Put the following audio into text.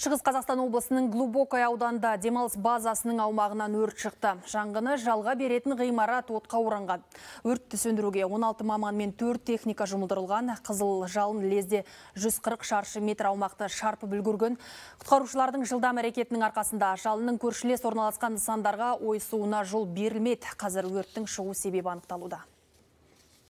Шығыс Қазақстан облысының Глубокой ауданда демалыс базасының аумағынан өрт шықты. Жаңғыны жалға беретін ғимарат отқа оранған. Өртті сөндіруге 16 маман мен 4 техника жұмылдырылған. Қызыл жалын лезде 140 шаршы метр аумақты шарпы бүлгірген. Құтқарушылардың жылдам әрекетінің арқасында жалынның көршілес орналасқан нысандарға ойсуына жол берілмеді. Қазір өрттің шығу себебі анықталуда.